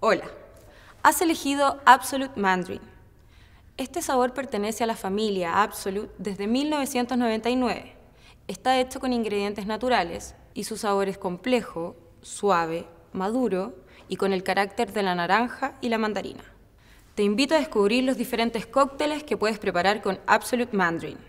Hola, has elegido Absolute Mandarin. Este sabor pertenece a la familia Absolute desde 1999. Está hecho con ingredientes naturales y su sabor es complejo, suave, maduro y con el carácter de la naranja y la mandarina. Te invito a descubrir los diferentes cócteles que puedes preparar con Absolute Mandarin.